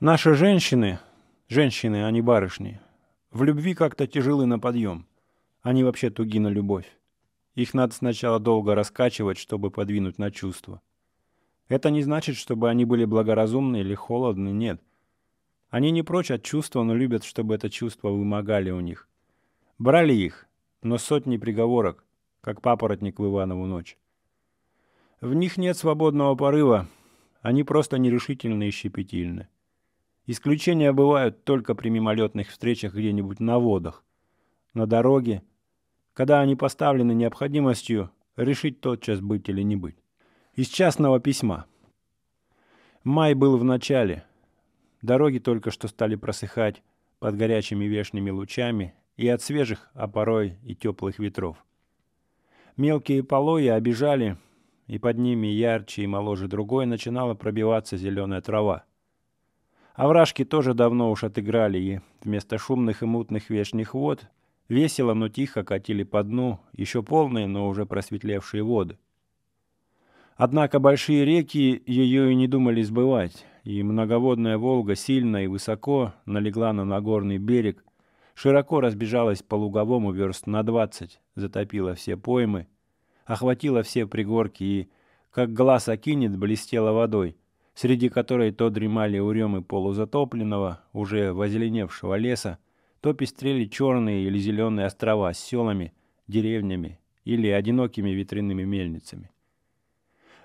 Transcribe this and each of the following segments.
Наши женщины, женщины, а не барышни, в любви как-то тяжелы на подъем. Они вообще туги на любовь. Их надо сначала долго раскачивать, чтобы подвинуть на чувство. Это не значит, чтобы они были благоразумны или холодны, нет. Они не прочь от чувства, но любят, чтобы это чувство вымогали у них. Брали их, но сотни приговорок, как папоротник в Иванову ночь. В них нет свободного порыва, они просто нерешительны и щепетильны. Исключения бывают только при мимолетных встречах где-нибудь на водах, на дороге, когда они поставлены необходимостью решить тотчас быть или не быть. Из частного письма. Май был в начале. Дороги только что стали просыхать под горячими вешними лучами и от свежих, а порой и теплых ветров. Мелкие полои обижали, и под ними ярче и моложе другой начинала пробиваться зеленая трава. Овражки а тоже давно уж отыграли и вместо шумных и мутных вешних вод весело, но тихо катили по дну еще полные, но уже просветлевшие воды. Однако большие реки ее и не думали сбывать, и многоводная Волга сильно и высоко налегла на Нагорный берег, широко разбежалась по луговому верст на двадцать, затопила все поймы, охватила все пригорки и, как глаз окинет, блестела водой – среди которой то дремали уремы полузатопленного, уже возеленевшего леса, то пестрели черные или зеленые острова с селами, деревнями или одинокими ветряными мельницами.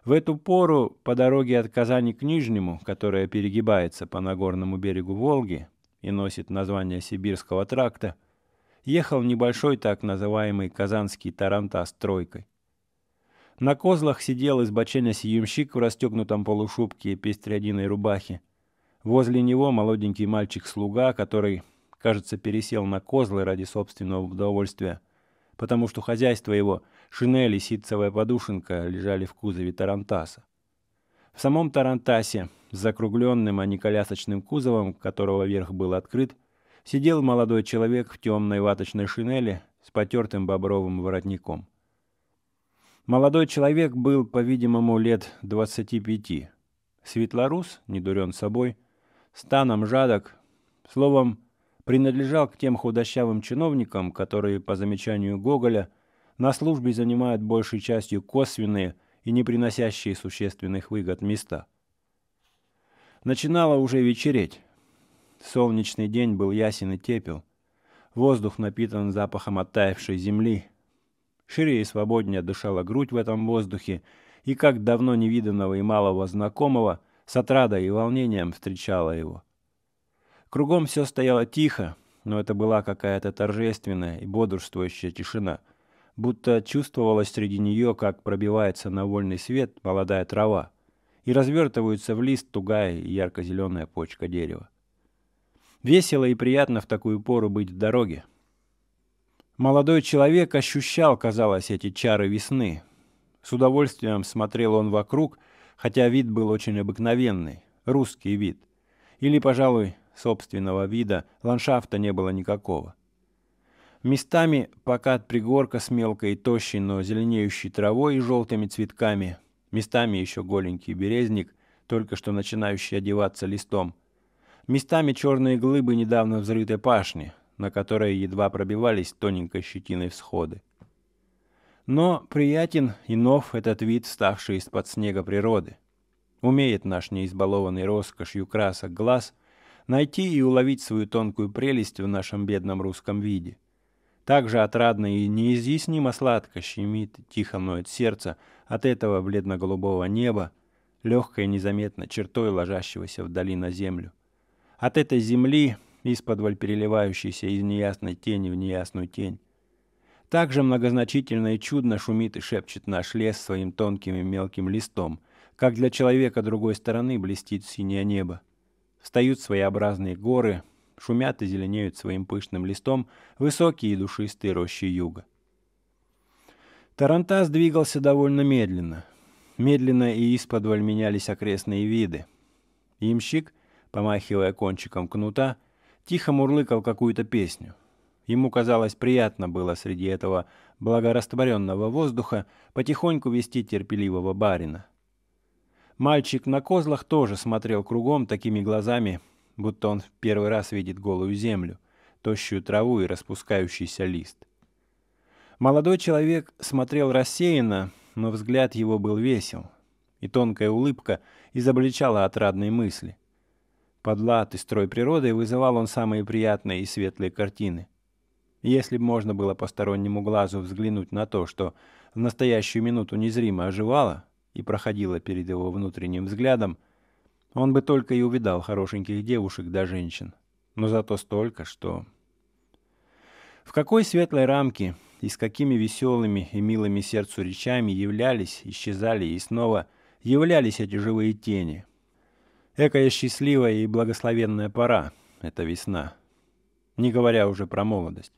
В эту пору по дороге от Казани к Нижнему, которая перегибается по Нагорному берегу Волги и носит название Сибирского тракта, ехал небольшой так называемый казанский тарантас тройкой – на козлах сидел из боченя в расстегнутом полушубке и пестриадиной рубахе. Возле него молоденький мальчик-слуга, который, кажется, пересел на козлы ради собственного удовольствия, потому что хозяйство его, шинель и ситцевая подушенка лежали в кузове Тарантаса. В самом Тарантасе, с закругленным, а не колясочным кузовом, которого верх был открыт, сидел молодой человек в темной ваточной шинели с потертым бобровым воротником. Молодой человек был, по-видимому, лет 25. Светлорус, не дурен собой, станом жадок, словом, принадлежал к тем худощавым чиновникам, которые, по замечанию Гоголя, на службе занимают большей частью косвенные и не приносящие существенных выгод места. Начинало уже вечереть. Солнечный день был ясен и тепел. Воздух напитан запахом оттаявшей земли – Шире и свободнее дышала грудь в этом воздухе, и как давно невиданного и малого знакомого с отрадой и волнением встречала его. Кругом все стояло тихо, но это была какая-то торжественная и бодрствующая тишина, будто чувствовалась среди нее, как пробивается на вольный свет молодая трава, и развертывается в лист тугая и ярко-зеленая почка дерева. Весело и приятно в такую пору быть в дороге, Молодой человек ощущал, казалось, эти чары весны. С удовольствием смотрел он вокруг, хотя вид был очень обыкновенный, русский вид. Или, пожалуй, собственного вида, ландшафта не было никакого. Местами покат пригорка с мелкой, и тощей, но зеленеющей травой и желтыми цветками, местами еще голенький березник, только что начинающий одеваться листом, местами черные глыбы недавно взрытой пашни, на которой едва пробивались тоненькой щетиной всходы. Но приятен и нов этот вид, ставший из-под снега природы. Умеет наш неизбалованный роскошью красок глаз найти и уловить свою тонкую прелесть в нашем бедном русском виде. Также отрадно и неизъяснимо сладко щемит, тихо ноет сердце от этого бледно-голубого неба, легкой и незаметно чертой ложащегося вдали на землю. От этой земли, исподволь переливающийся из неясной тени в неясную тень. Также многозначительно и чудно шумит и шепчет наш лес своим тонким и мелким листом, как для человека другой стороны блестит синее небо. Встают своеобразные горы, шумят и зеленеют своим пышным листом высокие и душистые рощи юга. Тарантас двигался довольно медленно. Медленно и исподволь менялись окрестные виды. Имщик, помахивая кончиком кнута, — тихо мурлыкал какую-то песню. Ему казалось приятно было среди этого благорастворенного воздуха потихоньку вести терпеливого барина. Мальчик на козлах тоже смотрел кругом такими глазами, будто он в первый раз видит голую землю, тощую траву и распускающийся лист. Молодой человек смотрел рассеянно, но взгляд его был весел, и тонкая улыбка изобличала отрадные мысли. Под и строй природы вызывал он самые приятные и светлые картины. Если бы можно было постороннему глазу взглянуть на то, что в настоящую минуту незримо оживало и проходило перед его внутренним взглядом, он бы только и увидал хорошеньких девушек да женщин. Но зато столько, что... В какой светлой рамке и с какими веселыми и милыми сердцу речами являлись, исчезали и снова являлись эти живые тени, Экая счастливая и благословенная пора — это весна. Не говоря уже про молодость.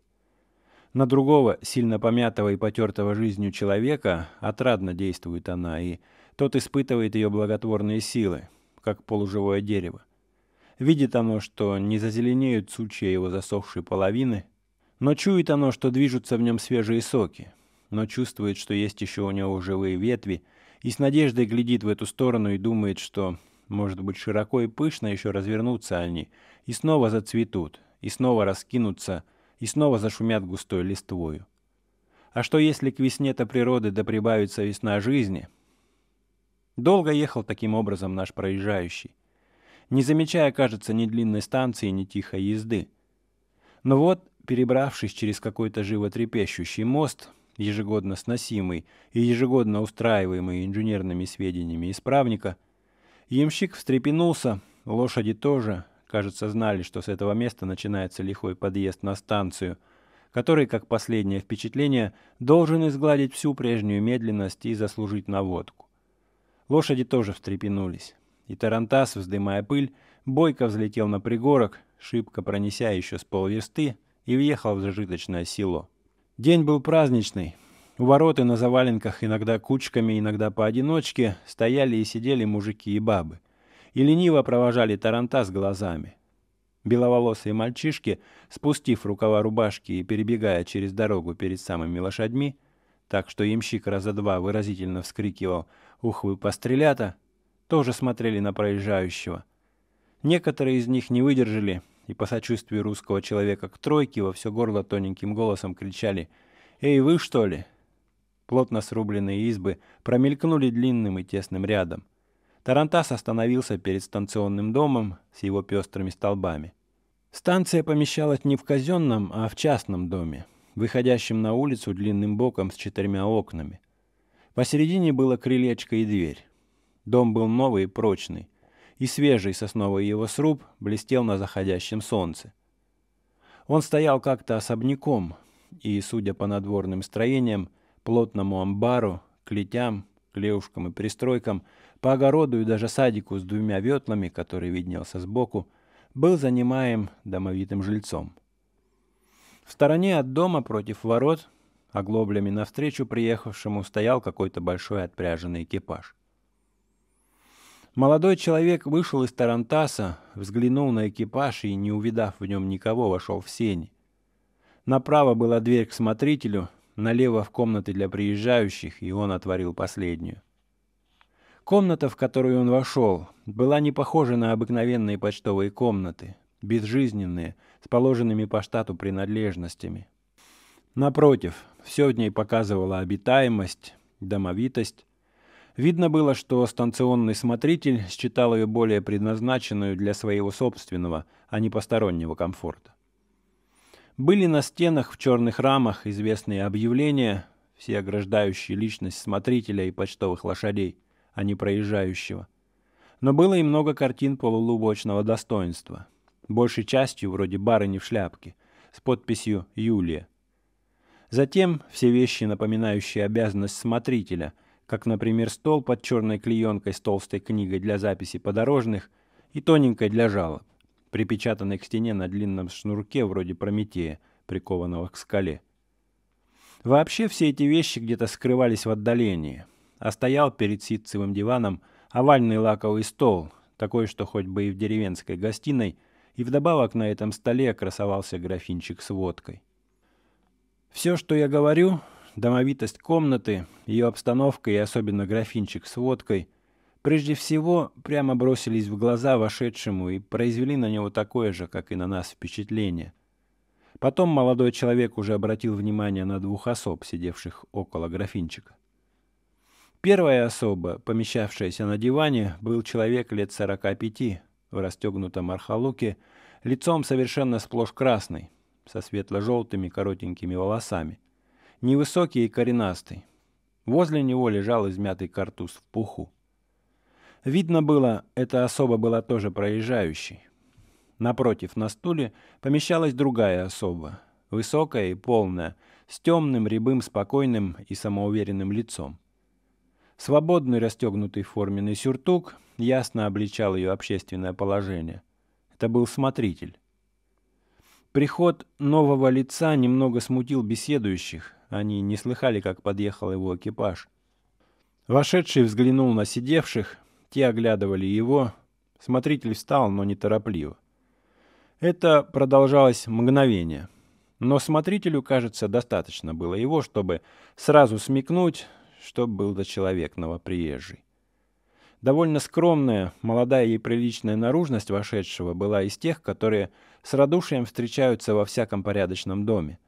На другого, сильно помятого и потертого жизнью человека, отрадно действует она, и тот испытывает ее благотворные силы, как полуживое дерево. Видит оно, что не зазеленеют сучья его засохшей половины, но чует оно, что движутся в нем свежие соки, но чувствует, что есть еще у него живые ветви, и с надеждой глядит в эту сторону и думает, что может быть, широко и пышно еще развернутся они, и снова зацветут, и снова раскинутся, и снова зашумят густой листвою. А что если к весне-то природы да прибавится весна жизни? Долго ехал таким образом наш проезжающий, не замечая, кажется, ни длинной станции, ни тихой езды. Но вот, перебравшись через какой-то животрепещущий мост, ежегодно сносимый и ежегодно устраиваемый инженерными сведениями исправника – Ямщик встрепенулся, лошади тоже, кажется, знали, что с этого места начинается лихой подъезд на станцию, который, как последнее впечатление, должен изгладить всю прежнюю медленность и заслужить наводку. Лошади тоже встрепенулись, и Тарантас, вздымая пыль, бойко взлетел на пригорок, шибко пронеся еще с полверсты, и въехал в зажиточное село. День был праздничный, у ворота на заваленках иногда кучками, иногда поодиночке стояли и сидели мужики и бабы. И лениво провожали таранта с глазами. Беловолосые мальчишки, спустив рукава рубашки и перебегая через дорогу перед самыми лошадьми, так что ямщик раза два выразительно вскрикивал «Ух вы, пострелята!», тоже смотрели на проезжающего. Некоторые из них не выдержали и по сочувствию русского человека к тройке во все горло тоненьким голосом кричали «Эй, вы что ли? Плотно срубленные избы промелькнули длинным и тесным рядом. Тарантас остановился перед станционным домом с его пестрыми столбами. Станция помещалась не в казенном, а в частном доме, выходящем на улицу длинным боком с четырьмя окнами. Посередине было крылечко и дверь. Дом был новый и прочный, и свежий сосновый его сруб блестел на заходящем солнце. Он стоял как-то особняком, и, судя по надворным строениям, плотному амбару, клетям, клеушкам и пристройкам, по огороду и даже садику с двумя ветлами, который виднелся сбоку, был занимаем домовитым жильцом. В стороне от дома против ворот, оглоблями навстречу приехавшему, стоял какой-то большой отпряженный экипаж. Молодой человек вышел из Тарантаса, взглянул на экипаж и, не увидав в нем никого, вошел в сени. Направо была дверь к смотрителю, налево в комнаты для приезжающих, и он отворил последнюю. Комната, в которую он вошел, была не похожа на обыкновенные почтовые комнаты, безжизненные, с положенными по штату принадлежностями. Напротив, все в ней показывало обитаемость, домовитость. Видно было, что станционный смотритель считал ее более предназначенную для своего собственного, а не постороннего комфорта. Были на стенах в черных рамах известные объявления, все ограждающие личность смотрителя и почтовых лошадей, а не проезжающего. Но было и много картин полулубочного достоинства, большей частью вроде барыни в шляпке, с подписью «Юлия». Затем все вещи, напоминающие обязанность смотрителя, как, например, стол под черной клеенкой с толстой книгой для записи подорожных и тоненькой для жалоб припечатанный к стене на длинном шнурке вроде Прометея, прикованного к скале. Вообще все эти вещи где-то скрывались в отдалении, а стоял перед ситцевым диваном овальный лаковый стол, такой, что хоть бы и в деревенской гостиной, и вдобавок на этом столе красовался графинчик с водкой. Все, что я говорю, домовитость комнаты, ее обстановка и особенно графинчик с водкой – Прежде всего, прямо бросились в глаза вошедшему и произвели на него такое же, как и на нас, впечатление. Потом молодой человек уже обратил внимание на двух особ, сидевших около графинчика. Первая особа, помещавшаяся на диване, был человек лет 45 в расстегнутом архалуке, лицом совершенно сплошь красный, со светло-желтыми коротенькими волосами. Невысокий и коренастый. Возле него лежал измятый картуз в пуху. Видно было, эта особа была тоже проезжающей. Напротив, на стуле помещалась другая особа, высокая и полная, с темным, рябым, спокойным и самоуверенным лицом. Свободный расстегнутый форменный сюртук ясно обличал ее общественное положение. Это был смотритель. Приход нового лица немного смутил беседующих. Они не слыхали, как подъехал его экипаж. Вошедший взглянул на сидевших, те оглядывали его. Смотритель встал, но неторопливо. Это продолжалось мгновение. Но смотрителю, кажется, достаточно было его, чтобы сразу смекнуть, что был за человек новоприезжий. Довольно скромная, молодая и приличная наружность вошедшего была из тех, которые с радушием встречаются во всяком порядочном доме,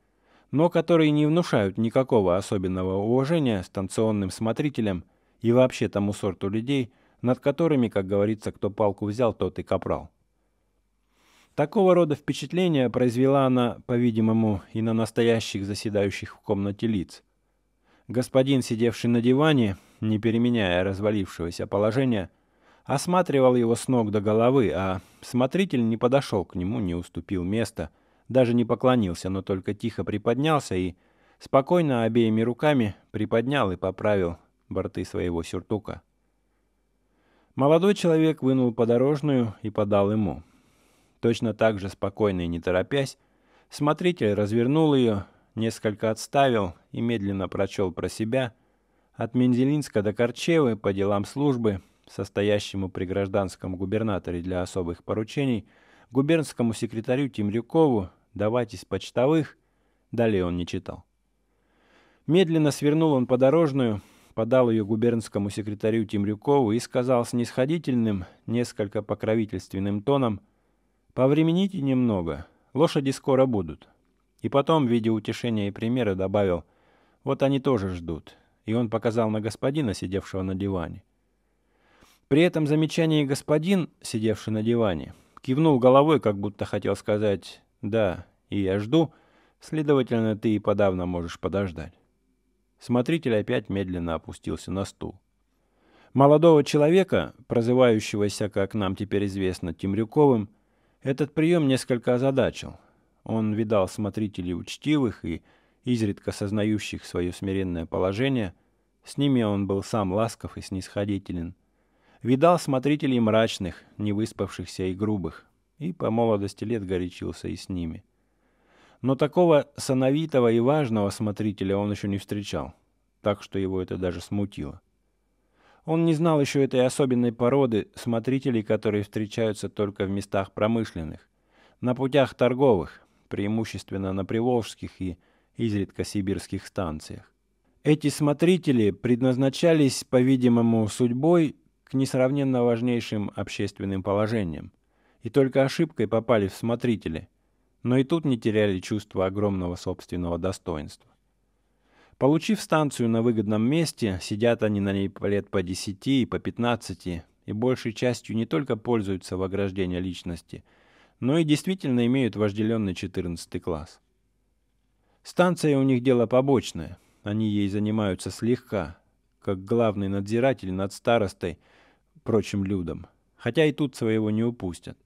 но которые не внушают никакого особенного уважения станционным смотрителям и вообще тому сорту людей, над которыми, как говорится, кто палку взял, тот и капрал. Такого рода впечатление произвела она, по-видимому, и на настоящих заседающих в комнате лиц. Господин, сидевший на диване, не переменяя развалившегося положения, осматривал его с ног до головы, а смотритель не подошел к нему, не уступил места, даже не поклонился, но только тихо приподнялся и спокойно обеими руками приподнял и поправил борты своего сюртука. Молодой человек вынул подорожную и подал ему. Точно так же спокойно и не торопясь, смотритель развернул ее, несколько отставил и медленно прочел про себя от Мензелинска до Корчевы по делам службы, состоящему при гражданском губернаторе для особых поручений, губернскому секретарю Темрюкову, давать из почтовых, далее он не читал. Медленно свернул он подорожную, подал ее губернскому секретарю Темрюкову и сказал снисходительным, несколько покровительственным тоном, «Повремените немного, лошади скоро будут». И потом, в виде утешения и примера, добавил, «Вот они тоже ждут». И он показал на господина, сидевшего на диване. При этом замечании господин, сидевший на диване, кивнул головой, как будто хотел сказать «Да, и я жду», следовательно, ты и подавно можешь подождать. Смотритель опять медленно опустился на стул. Молодого человека, прозывающегося, как нам теперь известно, Темрюковым, этот прием несколько озадачил. Он видал смотрителей учтивых и изредка сознающих свое смиренное положение. С ними он был сам ласков и снисходителен. Видал смотрителей мрачных, невыспавшихся и грубых, и по молодости лет горячился и с ними. Но такого сановитого и важного смотрителя он еще не встречал, так что его это даже смутило. Он не знал еще этой особенной породы смотрителей, которые встречаются только в местах промышленных, на путях торговых, преимущественно на приволжских и изредка сибирских станциях. Эти смотрители предназначались, по-видимому, судьбой к несравненно важнейшим общественным положениям, и только ошибкой попали в смотрители – но и тут не теряли чувство огромного собственного достоинства. Получив станцию на выгодном месте, сидят они на ней лет по 10 и по 15, и большей частью не только пользуются в ограждение личности, но и действительно имеют вожделенный 14 класс. Станция у них дело побочное, они ей занимаются слегка, как главный надзиратель над старостой, прочим людом, хотя и тут своего не упустят.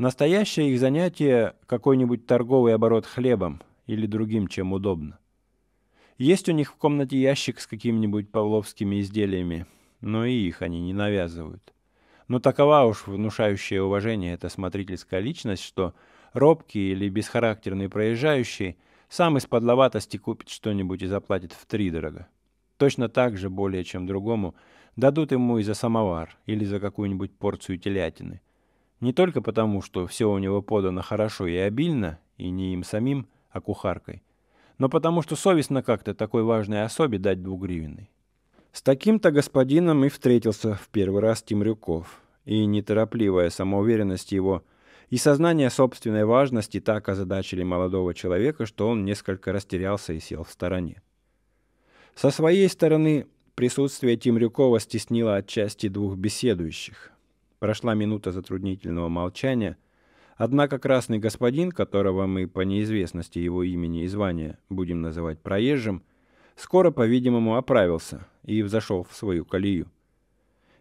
Настоящее их занятие – какой-нибудь торговый оборот хлебом или другим, чем удобно. Есть у них в комнате ящик с какими-нибудь павловскими изделиями, но и их они не навязывают. Но такова уж внушающая уважение эта смотрительская личность, что робкий или бесхарактерный проезжающий сам из-под купит что-нибудь и заплатит в три дорого. Точно так же, более чем другому, дадут ему и за самовар или за какую-нибудь порцию телятины – не только потому, что все у него подано хорошо и обильно, и не им самим, а кухаркой, но потому, что совестно как-то такой важной особе дать двугривенный. С таким-то господином и встретился в первый раз Тимрюков, и неторопливая самоуверенность его и сознание собственной важности так озадачили молодого человека, что он несколько растерялся и сел в стороне. Со своей стороны присутствие Тимрюкова стеснило отчасти двух беседующих, Прошла минута затруднительного молчания. Однако красный господин, которого мы по неизвестности его имени и звания будем называть проезжим, скоро, по-видимому, оправился и взошел в свою колею.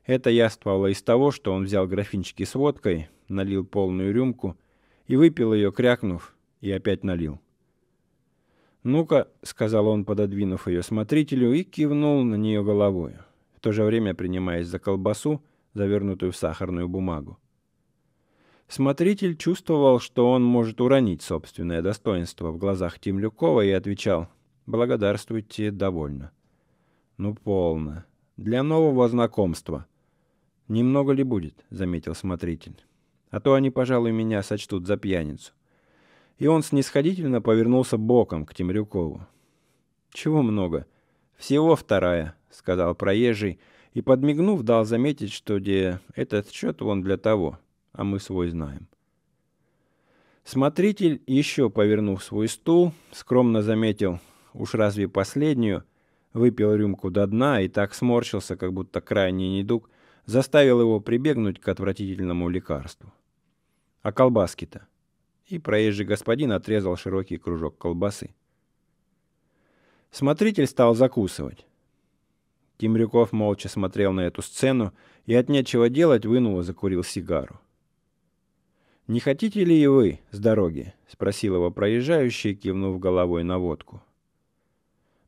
Это яствовало из того, что он взял графинчики с водкой, налил полную рюмку и выпил ее, крякнув, и опять налил. «Ну-ка», — сказал он, пододвинув ее смотрителю, и кивнул на нее головой, в то же время принимаясь за колбасу, завернутую в сахарную бумагу. Смотритель чувствовал, что он может уронить собственное достоинство в глазах Темлюкова и отвечал «Благодарствуйте, довольно». «Ну, полно. Для нового знакомства». «Немного ли будет?» — заметил смотритель. «А то они, пожалуй, меня сочтут за пьяницу». И он снисходительно повернулся боком к Темрюкову. «Чего много? Всего вторая», — сказал проезжий, — и подмигнув, дал заметить, что где этот счет вон для того, а мы свой знаем. Смотритель, еще повернув свой стул, скромно заметил, уж разве последнюю, выпил рюмку до дна и так сморщился, как будто крайний недуг, заставил его прибегнуть к отвратительному лекарству. А колбаски-то? И проезжий господин отрезал широкий кружок колбасы. Смотритель стал закусывать. Темрюков молча смотрел на эту сцену и от нечего делать вынул и закурил сигару. «Не хотите ли и вы с дороги?» — спросил его проезжающий, кивнув головой на водку.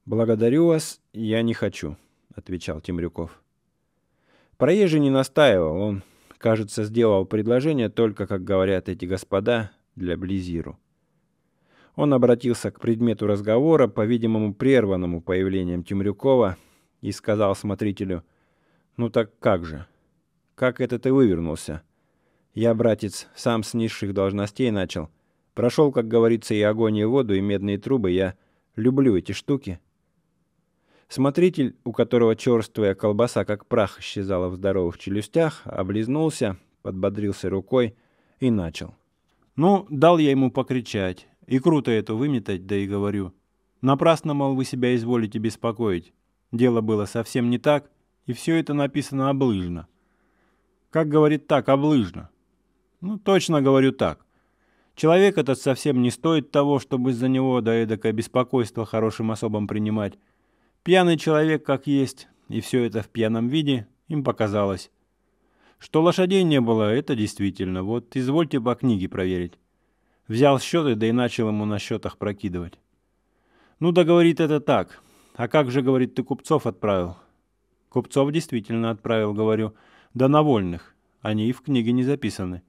«Благодарю вас, я не хочу», — отвечал Темрюков. Проезжий не настаивал, он, кажется, сделал предложение только, как говорят эти господа, для Близиру. Он обратился к предмету разговора, по-видимому, прерванному появлением Темрюкова — и сказал смотрителю, «Ну так как же? Как это ты вывернулся? Я, братец, сам с низших должностей начал. Прошел, как говорится, и огонь, и воду, и медные трубы. Я люблю эти штуки». Смотритель, у которого черствая колбаса как прах исчезала в здоровых челюстях, облизнулся, подбодрился рукой и начал. «Ну, дал я ему покричать. И круто это выметать, да и говорю. Напрасно, мол, вы себя изволите беспокоить. Дело было совсем не так, и все это написано облыжно. Как говорит так, облыжно? Ну, точно говорю так. Человек этот совсем не стоит того, чтобы из-за него до эдакое беспокойство хорошим особам принимать. Пьяный человек как есть, и все это в пьяном виде, им показалось. Что лошадей не было, это действительно. Вот извольте по книге проверить. Взял счеты, да и начал ему на счетах прокидывать. Ну да говорит это так. «А как же, — говорит, — ты купцов отправил?» «Купцов действительно отправил, — говорю, — да на вольных. Они и в книге не записаны».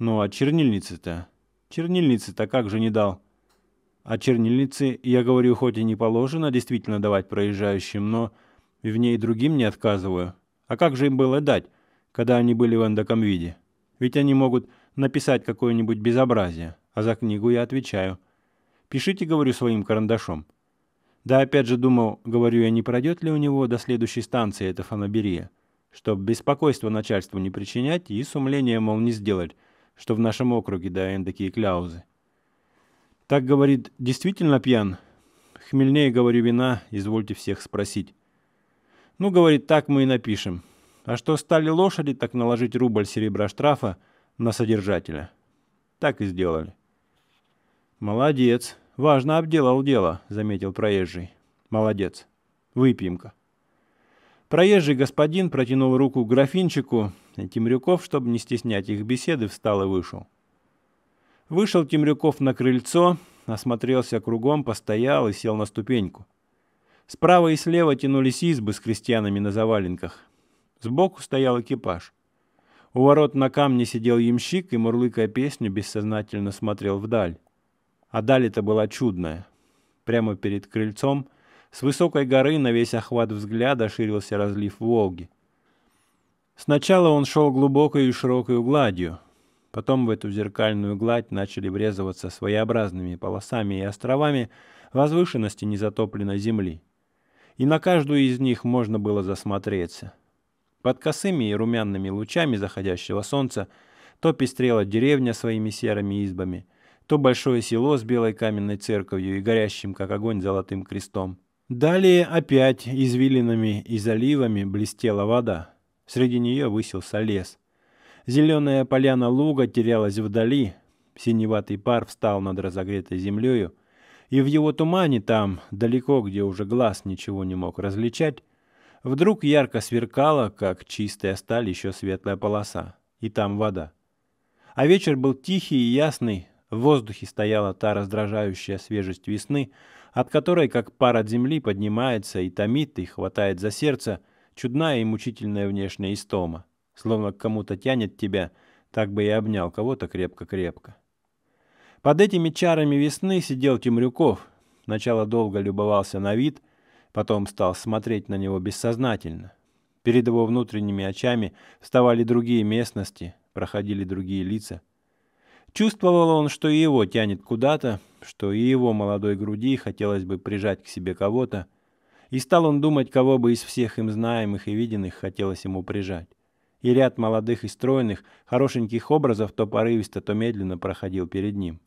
«Ну, а чернильницы-то?» «Чернильницы-то как же не дал?» «А чернильницы, я говорю, хоть и не положено действительно давать проезжающим, но в ней другим не отказываю. А как же им было дать, когда они были в виде? Ведь они могут написать какое-нибудь безобразие, а за книгу я отвечаю. Пишите, говорю, своим карандашом. Да, опять же думал, говорю я, не пройдет ли у него до следующей станции эта фанаберия, чтобы беспокойство начальству не причинять и сумление, мол, не сделать, что в нашем округе да эндакие кляузы. Так, говорит, действительно пьян? Хмельнее, говорю, вина, извольте всех спросить. Ну, говорит, так мы и напишем. А что стали лошади, так наложить рубль серебра штрафа на содержателя. Так и сделали. Молодец, важно обделал дело», — заметил проезжий. «Молодец. Выпьем-ка». Проезжий господин протянул руку к графинчику, и Темрюков, чтобы не стеснять их беседы, встал и вышел. Вышел Темрюков на крыльцо, осмотрелся кругом, постоял и сел на ступеньку. Справа и слева тянулись избы с крестьянами на заваленках. Сбоку стоял экипаж. У ворот на камне сидел ямщик и, мурлыкая песню, бессознательно смотрел вдаль. А далее то была чудная. Прямо перед крыльцом, с высокой горы на весь охват взгляда ширился разлив Волги. Сначала он шел глубокой и широкой гладью, потом в эту зеркальную гладь начали врезываться своеобразными полосами и островами возвышенности незатопленной земли. И на каждую из них можно было засмотреться. Под косыми и румяными лучами заходящего солнца то пестрела деревня своими серыми избами – то большое село с белой каменной церковью и горящим, как огонь, золотым крестом. Далее опять извилинами и заливами блестела вода. Среди нее высился лес. Зеленая поляна луга терялась вдали, синеватый пар встал над разогретой землею, и в его тумане там, далеко, где уже глаз ничего не мог различать, вдруг ярко сверкала, как чистая сталь, еще светлая полоса, и там вода. А вечер был тихий и ясный, в воздухе стояла та раздражающая свежесть весны, от которой, как пар от земли, поднимается и томит, и хватает за сердце чудная и мучительная внешняя истома. Словно к кому-то тянет тебя, так бы и обнял кого-то крепко-крепко. Под этими чарами весны сидел Темрюков. Сначала долго любовался на вид, потом стал смотреть на него бессознательно. Перед его внутренними очами вставали другие местности, проходили другие лица — Чувствовал он, что и его тянет куда-то, что и его молодой груди хотелось бы прижать к себе кого-то, и стал он думать, кого бы из всех им знаемых и виденных хотелось ему прижать. И ряд молодых и стройных, хорошеньких образов то порывисто, то медленно проходил перед ним.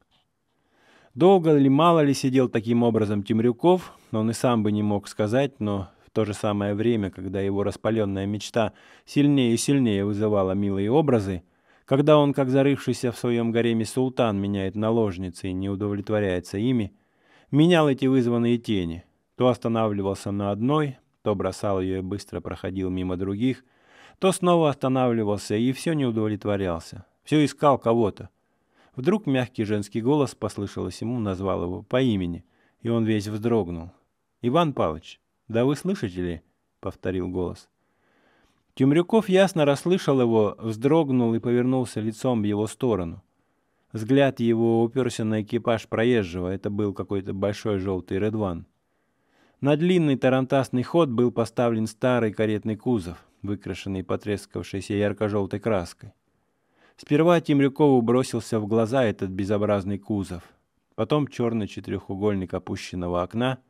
Долго ли, мало ли сидел таким образом Темрюков, он и сам бы не мог сказать, но в то же самое время, когда его распаленная мечта сильнее и сильнее вызывала милые образы, когда он, как зарывшийся в своем гареме султан, меняет наложницы и не удовлетворяется ими, менял эти вызванные тени. То останавливался на одной, то бросал ее и быстро проходил мимо других, то снова останавливался и все не удовлетворялся. Все искал кого-то. Вдруг мягкий женский голос послышалось ему, назвал его по имени, и он весь вздрогнул. «Иван Павлович, да вы слышите ли?» — повторил голос. Темрюков ясно расслышал его, вздрогнул и повернулся лицом в его сторону. Взгляд его уперся на экипаж проезжего, это был какой-то большой желтый редван. На длинный тарантасный ход был поставлен старый каретный кузов, выкрашенный потрескавшейся ярко-желтой краской. Сперва Темрюкову бросился в глаза этот безобразный кузов, потом черный четырехугольник опущенного окна —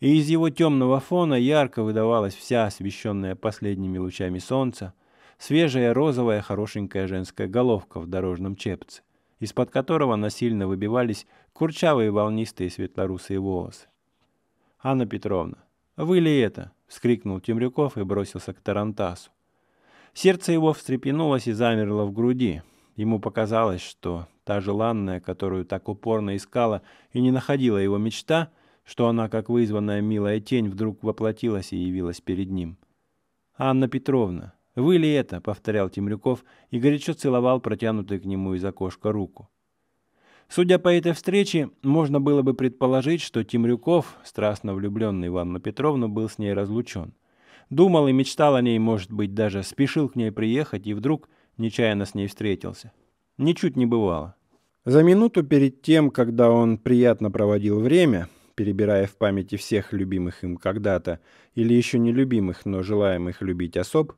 и из его темного фона ярко выдавалась вся освещенная последними лучами солнца свежая розовая хорошенькая женская головка в дорожном чепце, из-под которого насильно выбивались курчавые волнистые светлорусые волосы. «Анна Петровна, вы ли это?» — вскрикнул Темрюков и бросился к Тарантасу. Сердце его встрепенулось и замерло в груди. Ему показалось, что та желанная, которую так упорно искала и не находила его мечта — что она, как вызванная милая тень, вдруг воплотилась и явилась перед ним. «Анна Петровна, вы ли это?» — повторял Темрюков и горячо целовал протянутую к нему из окошка руку. Судя по этой встрече, можно было бы предположить, что Темрюков, страстно влюбленный в Анну Петровну, был с ней разлучен. Думал и мечтал о ней, может быть, даже спешил к ней приехать и вдруг нечаянно с ней встретился. Ничуть не бывало. За минуту перед тем, когда он приятно проводил время, перебирая в памяти всех любимых им когда-то или еще не любимых, но желаемых любить особ,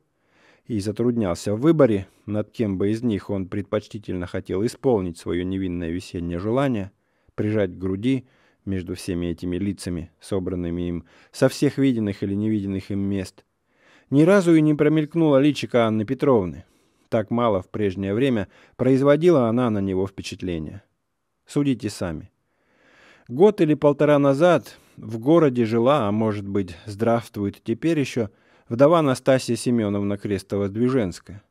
и затруднялся в выборе, над кем бы из них он предпочтительно хотел исполнить свое невинное весеннее желание, прижать к груди между всеми этими лицами, собранными им со всех виденных или невиденных им мест. Ни разу и не промелькнула личика Анны Петровны. Так мало в прежнее время производила она на него впечатление. Судите сами. Год или полтора назад в городе жила, а может быть, здравствует теперь еще, вдова Настасья Семеновна Крестово-Движенская.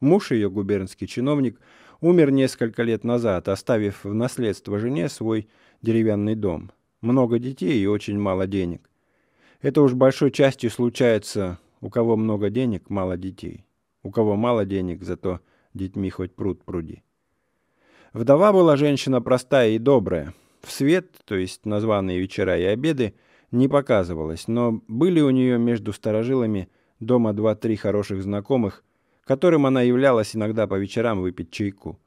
Муж ее, губернский чиновник, умер несколько лет назад, оставив в наследство жене свой деревянный дом. Много детей и очень мало денег. Это уж большой частью случается, у кого много денег, мало детей. У кого мало денег, зато детьми хоть пруд пруди. Вдова была женщина простая и добрая – в свет, то есть названные вечера и обеды, не показывалась, но были у нее между старожилами дома два-три хороших знакомых, которым она являлась иногда по вечерам выпить чайку.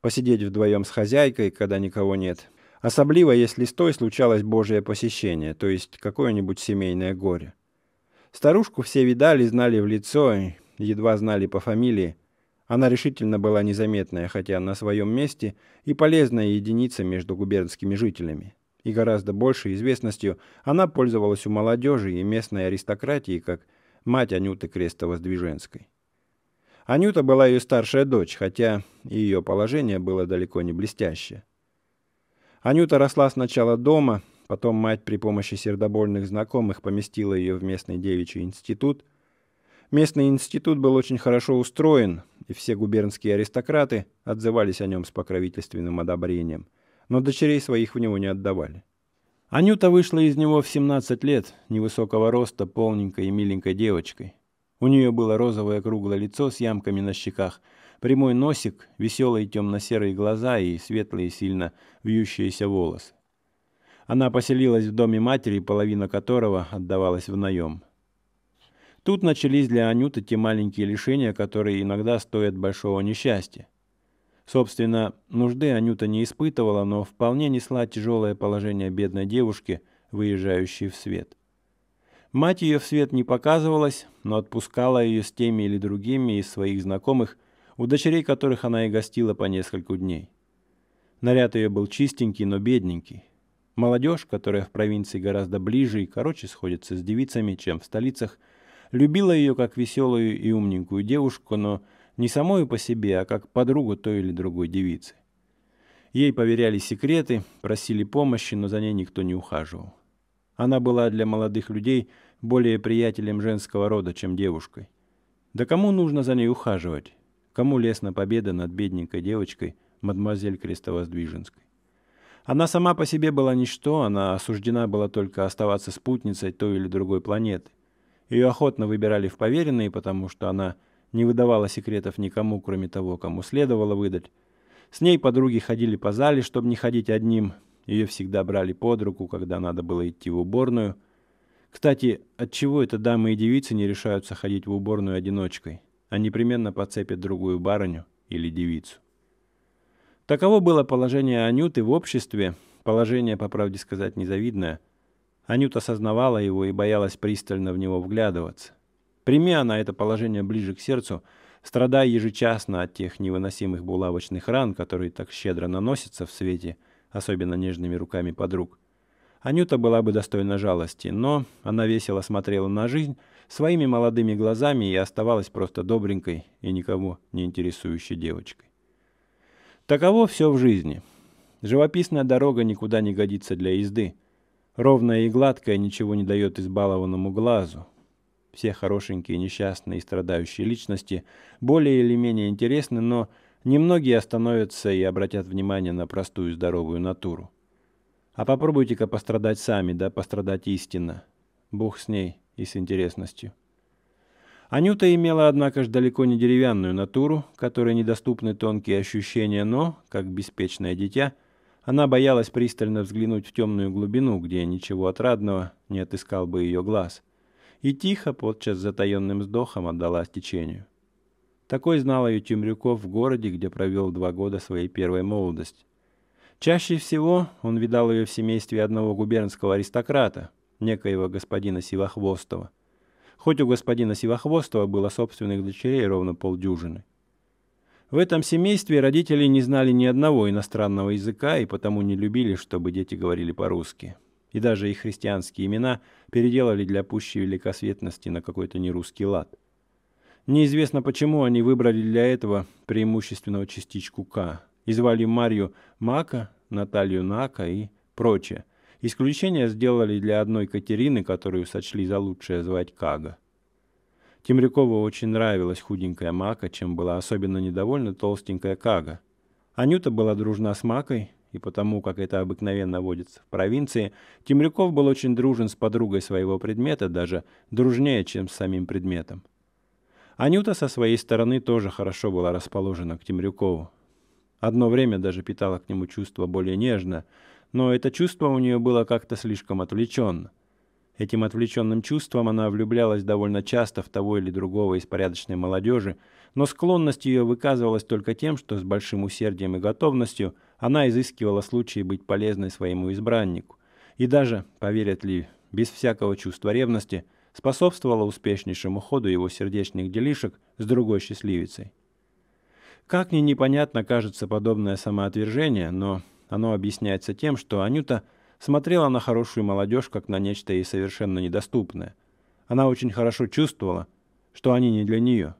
Посидеть вдвоем с хозяйкой, когда никого нет. Особливо, если с той случалось божье посещение, то есть какое-нибудь семейное горе. Старушку все видали, знали в лицо, едва знали по фамилии, она решительно была незаметная, хотя на своем месте, и полезная единица между губернскими жителями. И гораздо большей известностью она пользовалась у молодежи и местной аристократии, как мать Анюты Крестовоздвиженской. Анюта была ее старшая дочь, хотя и ее положение было далеко не блестящее. Анюта росла сначала дома, потом мать при помощи сердобольных знакомых поместила ее в местный девичий институт, Местный институт был очень хорошо устроен, и все губернские аристократы отзывались о нем с покровительственным одобрением, но дочерей своих в него не отдавали. Анюта вышла из него в 17 лет, невысокого роста, полненькой и миленькой девочкой. У нее было розовое круглое лицо с ямками на щеках, прямой носик, веселые темно-серые глаза и светлые, сильно вьющиеся волосы. Она поселилась в доме матери, половина которого отдавалась в наем – Тут начались для Анюты те маленькие лишения, которые иногда стоят большого несчастья. Собственно, нужды Анюта не испытывала, но вполне несла тяжелое положение бедной девушки, выезжающей в свет. Мать ее в свет не показывалась, но отпускала ее с теми или другими из своих знакомых, у дочерей которых она и гостила по нескольку дней. Наряд ее был чистенький, но бедненький. Молодежь, которая в провинции гораздо ближе и короче сходится с девицами, чем в столицах – Любила ее как веселую и умненькую девушку, но не самую по себе, а как подругу той или другой девицы. Ей поверяли секреты, просили помощи, но за ней никто не ухаживал. Она была для молодых людей более приятелем женского рода, чем девушкой. Да кому нужно за ней ухаживать? Кому лесна победа над бедненькой девочкой, мадемуазель Крестовоздвиженской? Она сама по себе была ничто, она осуждена была только оставаться спутницей той или другой планеты. Ее охотно выбирали в поверенные, потому что она не выдавала секретов никому, кроме того, кому следовало выдать. С ней подруги ходили по зале, чтобы не ходить одним. Ее всегда брали под руку, когда надо было идти в уборную. Кстати, от чего это дамы и девицы не решаются ходить в уборную одиночкой, а непременно подцепят другую барыню или девицу? Таково было положение Анюты в обществе, положение, по правде сказать, незавидное – Анюта осознавала его и боялась пристально в него вглядываться. Прими она это положение ближе к сердцу, страдая ежечасно от тех невыносимых булавочных ран, которые так щедро наносятся в свете, особенно нежными руками подруг. Анюта была бы достойна жалости, но она весело смотрела на жизнь своими молодыми глазами и оставалась просто добренькой и никого не интересующей девочкой. Таково все в жизни. Живописная дорога никуда не годится для езды – Ровная и гладкая ничего не дает избалованному глазу. Все хорошенькие, несчастные и страдающие личности более или менее интересны, но немногие остановятся и обратят внимание на простую здоровую натуру. А попробуйте-ка пострадать сами, да пострадать истинно. Бог с ней и с интересностью. Анюта имела, однако же, далеко не деревянную натуру, которой недоступны тонкие ощущения, но, как беспечное дитя, – она боялась пристально взглянуть в темную глубину, где ничего отрадного не отыскал бы ее глаз. И тихо, подчас затаенным вздохом, отдалась течению. Такой знал ее Темрюков в городе, где провел два года своей первой молодости. Чаще всего он видал ее в семействе одного губернского аристократа, некоего господина Сивохвостова. Хоть у господина Сивохвостова было собственных дочерей ровно полдюжины. В этом семействе родители не знали ни одного иностранного языка и потому не любили, чтобы дети говорили по-русски. И даже их христианские имена переделали для пущей великосветности на какой-то нерусский лад. Неизвестно почему они выбрали для этого преимущественно частичку «К» и звали Марью Мака, Наталью Нака и прочее. Исключение сделали для одной Катерины, которую сочли за лучшее звать Кага. Темрякову очень нравилась худенькая Мака, чем была особенно недовольна толстенькая Кага. Анюта была дружна с Макой, и потому, как это обыкновенно водится в провинции, Темрюков был очень дружен с подругой своего предмета, даже дружнее, чем с самим предметом. Анюта со своей стороны тоже хорошо была расположена к Темрюкову. Одно время даже питала к нему чувство более нежно, но это чувство у нее было как-то слишком отвлеченно. Этим отвлеченным чувством она влюблялась довольно часто в того или другого из порядочной молодежи, но склонность ее выказывалась только тем, что с большим усердием и готовностью она изыскивала случаи быть полезной своему избраннику. И даже, поверят ли, без всякого чувства ревности, способствовала успешнейшему ходу его сердечных делишек с другой счастливицей. Как ни непонятно кажется подобное самоотвержение, но оно объясняется тем, что Анюта – смотрела на хорошую молодежь, как на нечто ей совершенно недоступное. Она очень хорошо чувствовала, что они не для нее,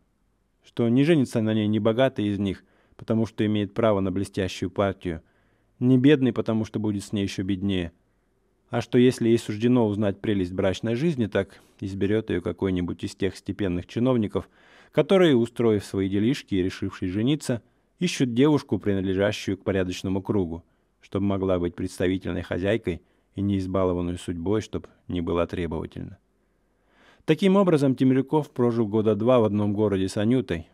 что не женится на ней ни богатый из них, потому что имеет право на блестящую партию, не бедный, потому что будет с ней еще беднее, а что если ей суждено узнать прелесть брачной жизни, так изберет ее какой-нибудь из тех степенных чиновников, которые, устроив свои делишки и решившие жениться, ищут девушку, принадлежащую к порядочному кругу – чтобы могла быть представительной хозяйкой и не избалованной судьбой, чтобы не была требовательна. Таким образом, Темрюков прожил года два в одном городе с Анютой.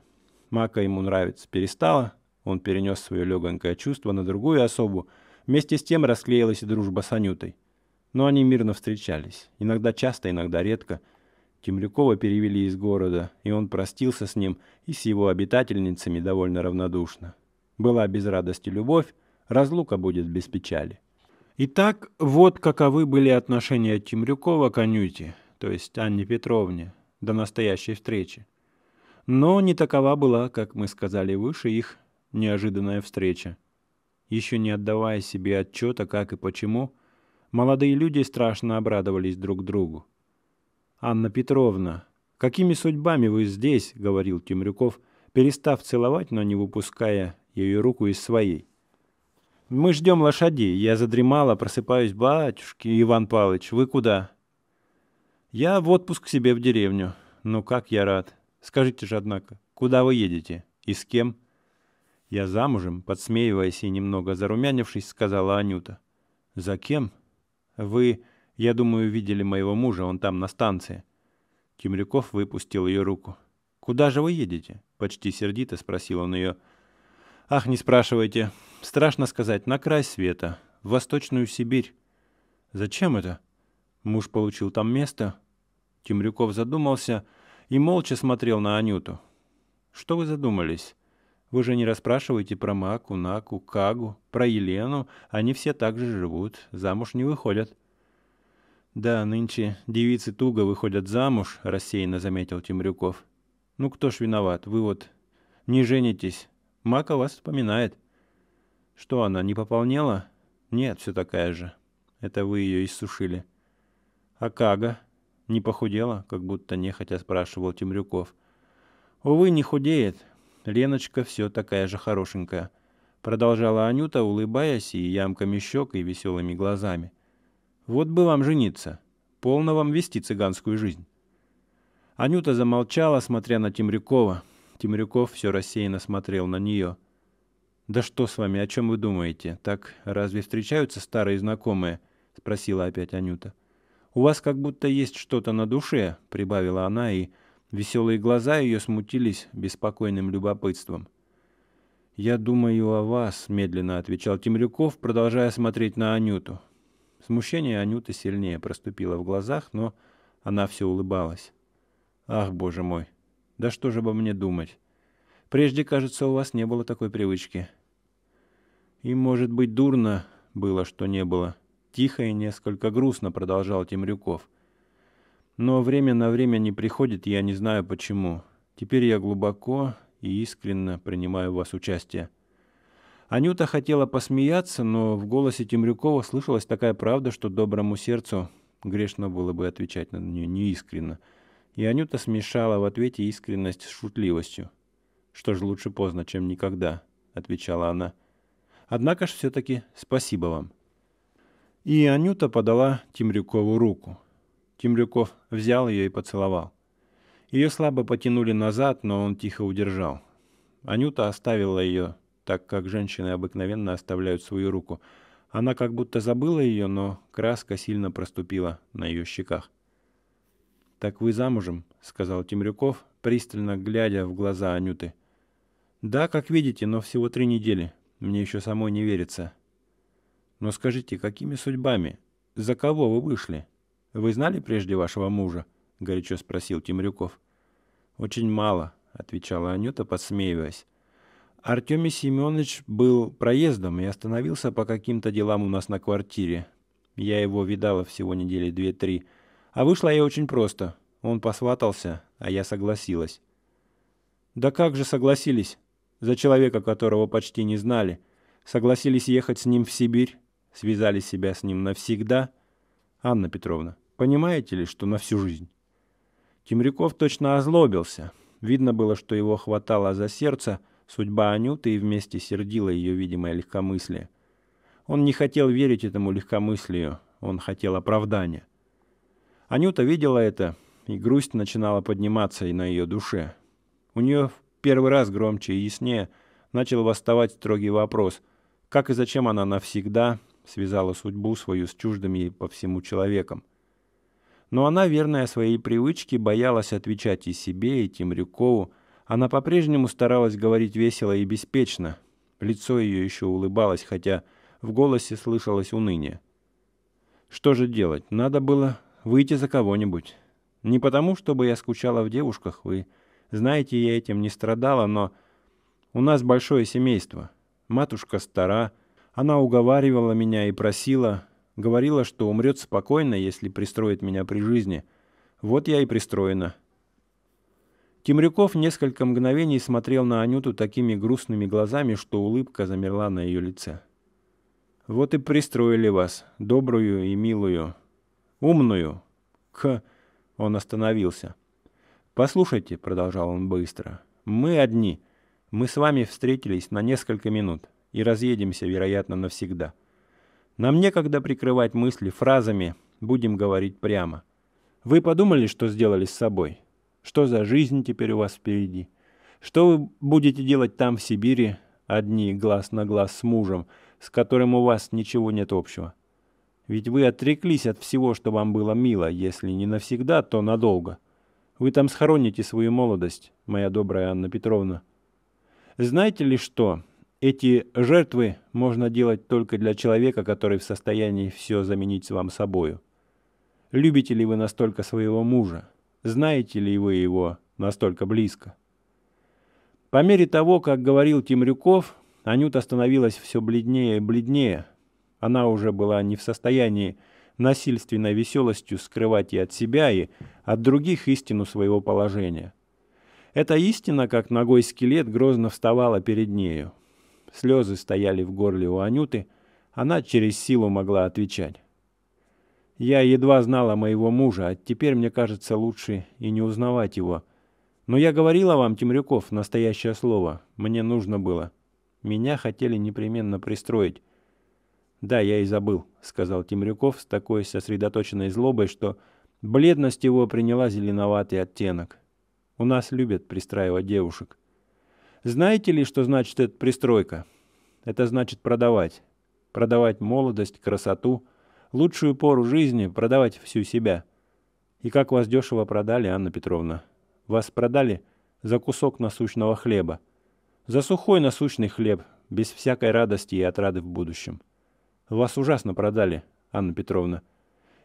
Мака ему нравится перестала, он перенес свое легонькое чувство на другую особу, вместе с тем расклеилась и дружба с Анютой. Но они мирно встречались, иногда часто, иногда редко. Темрюкова перевели из города, и он простился с ним и с его обитательницами довольно равнодушно. Была без радости любовь, разлука будет без печали. Итак, вот каковы были отношения Тимрюкова к Анюте, то есть Анне Петровне, до настоящей встречи. Но не такова была, как мы сказали выше, их неожиданная встреча. Еще не отдавая себе отчета, как и почему, молодые люди страшно обрадовались друг другу. «Анна Петровна, какими судьбами вы здесь?» — говорил Тимрюков, перестав целовать, но не выпуская ее руку из своей. Мы ждем лошадей. Я задремала, просыпаюсь. Батюшки, Иван Павлович, вы куда? Я в отпуск к себе в деревню. Ну как я рад. Скажите же, однако, куда вы едете? И с кем? Я замужем, подсмеиваясь и немного зарумянившись, сказала Анюта. За кем? Вы, я думаю, видели моего мужа, он там на станции. Темрюков выпустил ее руку. «Куда же вы едете?» — почти сердито спросил он ее. Ах, не спрашивайте. Страшно сказать, на край света, в Восточную Сибирь. Зачем это? Муж получил там место. Темрюков задумался и молча смотрел на Анюту. Что вы задумались? Вы же не расспрашиваете про Маку, Наку, Кагу, про Елену. Они все так же живут, замуж не выходят. Да, нынче девицы туго выходят замуж, рассеянно заметил Темрюков. Ну кто ж виноват? Вы вот не женитесь, Мака вас вспоминает. Что она, не пополнела? Нет, все такая же. Это вы ее иссушили. А Кага? Не похудела? Как будто нехотя спрашивал Темрюков. Увы, не худеет. Леночка все такая же хорошенькая. Продолжала Анюта, улыбаясь и ямками щек, и веселыми глазами. Вот бы вам жениться. Полно вам вести цыганскую жизнь. Анюта замолчала, смотря на Темрюкова. Темрюков все рассеянно смотрел на нее. «Да что с вами, о чем вы думаете? Так разве встречаются старые знакомые?» — спросила опять Анюта. «У вас как будто есть что-то на душе», — прибавила она, и веселые глаза ее смутились беспокойным любопытством. «Я думаю о вас», — медленно отвечал Темрюков, продолжая смотреть на Анюту. Смущение Анюты сильнее проступило в глазах, но она все улыбалась. «Ах, боже мой!» Да что же обо мне думать? Прежде, кажется, у вас не было такой привычки. И, может быть, дурно было, что не было. Тихо и несколько грустно продолжал Темрюков. Но время на время не приходит, я не знаю почему. Теперь я глубоко и искренне принимаю в вас участие. Анюта хотела посмеяться, но в голосе Темрюкова слышалась такая правда, что доброму сердцу грешно было бы отвечать на нее неискренно. — и Анюта смешала в ответе искренность с шутливостью. «Что ж лучше поздно, чем никогда», — отвечала она. «Однако ж все-таки спасибо вам». И Анюта подала Тимрюкову руку. Тимрюков взял ее и поцеловал. Ее слабо потянули назад, но он тихо удержал. Анюта оставила ее, так как женщины обыкновенно оставляют свою руку. Она как будто забыла ее, но краска сильно проступила на ее щеках. «Так вы замужем?» — сказал Темрюков, пристально глядя в глаза Анюты. «Да, как видите, но всего три недели. Мне еще самой не верится». «Но скажите, какими судьбами? За кого вы вышли? Вы знали прежде вашего мужа?» — горячо спросил Темрюков. «Очень мало», — отвечала Анюта, подсмеиваясь. «Артемий Семенович был проездом и остановился по каким-то делам у нас на квартире. Я его видала всего недели две-три. А вышла я очень просто. Он посватался, а я согласилась. Да как же согласились? За человека, которого почти не знали. Согласились ехать с ним в Сибирь, связали себя с ним навсегда. Анна Петровна, понимаете ли, что на всю жизнь? Темрюков точно озлобился. Видно было, что его хватало за сердце судьба Анюты и вместе сердила ее видимое легкомыслие. Он не хотел верить этому легкомыслию, он хотел оправдания – Анюта видела это, и грусть начинала подниматься и на ее душе. У нее в первый раз громче и яснее начал восставать строгий вопрос, как и зачем она навсегда связала судьбу свою с чуждым ей по всему человеком. Но она, верная своей привычке, боялась отвечать и себе, и Темрюкову. Она по-прежнему старалась говорить весело и беспечно. Лицо ее еще улыбалось, хотя в голосе слышалось уныние. Что же делать? Надо было выйти за кого-нибудь. Не потому, чтобы я скучала в девушках, вы знаете, я этим не страдала, но у нас большое семейство. Матушка стара, она уговаривала меня и просила, говорила, что умрет спокойно, если пристроит меня при жизни. Вот я и пристроена. Темрюков несколько мгновений смотрел на Анюту такими грустными глазами, что улыбка замерла на ее лице. «Вот и пристроили вас, добрую и милую», умную, к...» Он остановился. «Послушайте», — продолжал он быстро, — «мы одни. Мы с вами встретились на несколько минут и разъедемся, вероятно, навсегда. Нам некогда прикрывать мысли фразами, будем говорить прямо. Вы подумали, что сделали с собой? Что за жизнь теперь у вас впереди? Что вы будете делать там, в Сибири, одни, глаз на глаз с мужем, с которым у вас ничего нет общего? Ведь вы отреклись от всего, что вам было мило, если не навсегда, то надолго. Вы там схороните свою молодость, моя добрая Анна Петровна. Знаете ли что? Эти жертвы можно делать только для человека, который в состоянии все заменить вам собою. Любите ли вы настолько своего мужа? Знаете ли вы его настолько близко? По мере того, как говорил Тимрюков, Анюта становилась все бледнее и бледнее – она уже была не в состоянии насильственной веселостью скрывать и от себя, и от других истину своего положения. Эта истина, как ногой скелет, грозно вставала перед нею. Слезы стояли в горле у Анюты, она через силу могла отвечать. «Я едва знала моего мужа, а теперь, мне кажется, лучше и не узнавать его. Но я говорила вам, Темрюков, настоящее слово. Мне нужно было. Меня хотели непременно пристроить. Да, я и забыл, сказал Темрюков с такой сосредоточенной злобой, что бледность его приняла зеленоватый оттенок. У нас любят пристраивать девушек. Знаете ли, что значит эта пристройка? Это значит продавать. Продавать молодость, красоту, лучшую пору жизни, продавать всю себя. И как вас дешево продали, Анна Петровна? Вас продали за кусок насущного хлеба. За сухой насущный хлеб, без всякой радости и отрады в будущем. Вас ужасно продали, Анна Петровна.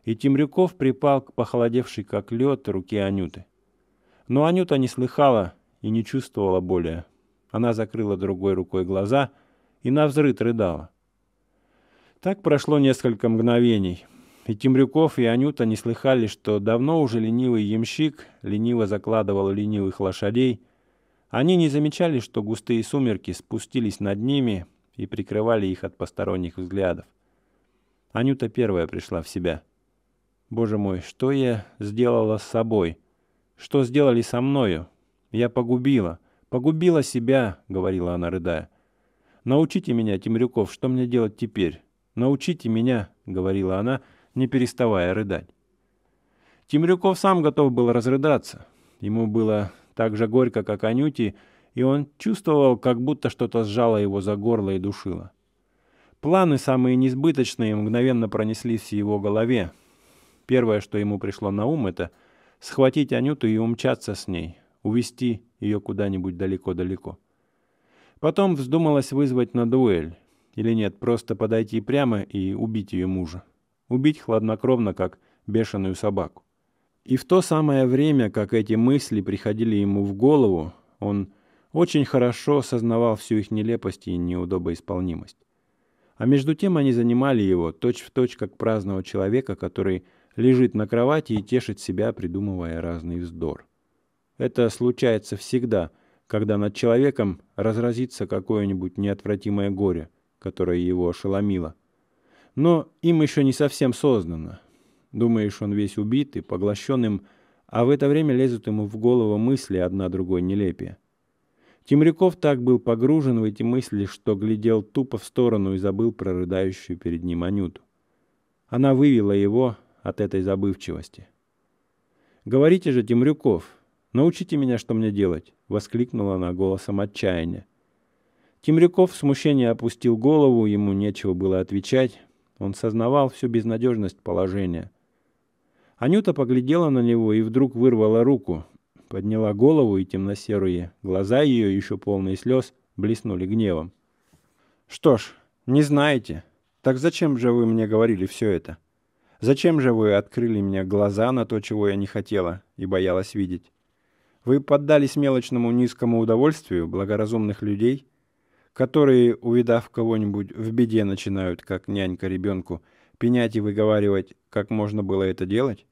И Тимрюков припал к похолодевшей, как лед, руке Анюты. Но Анюта не слыхала и не чувствовала более. Она закрыла другой рукой глаза и на навзрыд рыдала. Так прошло несколько мгновений. И Тимрюков и Анюта не слыхали, что давно уже ленивый ямщик лениво закладывал ленивых лошадей. Они не замечали, что густые сумерки спустились над ними — и прикрывали их от посторонних взглядов. Анюта первая пришла в себя. «Боже мой, что я сделала с собой? Что сделали со мною? Я погубила, погубила себя», — говорила она, рыдая. «Научите меня, Темрюков, что мне делать теперь? Научите меня», — говорила она, не переставая рыдать. Темрюков сам готов был разрыдаться. Ему было так же горько, как Анюте, — и он чувствовал, как будто что-то сжало его за горло и душило. Планы самые несбыточные мгновенно пронеслись в его голове. Первое, что ему пришло на ум, это схватить Анюту и умчаться с ней, увести ее куда-нибудь далеко-далеко. Потом вздумалось вызвать на дуэль. Или нет, просто подойти прямо и убить ее мужа. Убить хладнокровно, как бешеную собаку. И в то самое время, как эти мысли приходили ему в голову, он очень хорошо сознавал всю их нелепость и неудобоисполнимость. А между тем они занимали его точь-в-точь, как праздного человека, который лежит на кровати и тешит себя, придумывая разный вздор. Это случается всегда, когда над человеком разразится какое-нибудь неотвратимое горе, которое его ошеломило. Но им еще не совсем сознано. Думаешь, он весь убит и поглощен им, а в это время лезут ему в голову мысли одна другой нелепее. Темряков так был погружен в эти мысли, что глядел тупо в сторону и забыл про рыдающую перед ним Анюту. Она вывела его от этой забывчивости. «Говорите же, Темрюков, научите меня, что мне делать!» — воскликнула она голосом отчаяния. Темрюков в смущении опустил голову, ему нечего было отвечать. Он сознавал всю безнадежность положения. Анюта поглядела на него и вдруг вырвала руку подняла голову, и темно-серые глаза ее, еще полные слез, блеснули гневом. «Что ж, не знаете. Так зачем же вы мне говорили все это? Зачем же вы открыли мне глаза на то, чего я не хотела и боялась видеть? Вы поддались мелочному низкому удовольствию благоразумных людей, которые, увидав кого-нибудь в беде, начинают, как нянька ребенку, пенять и выговаривать, как можно было это делать?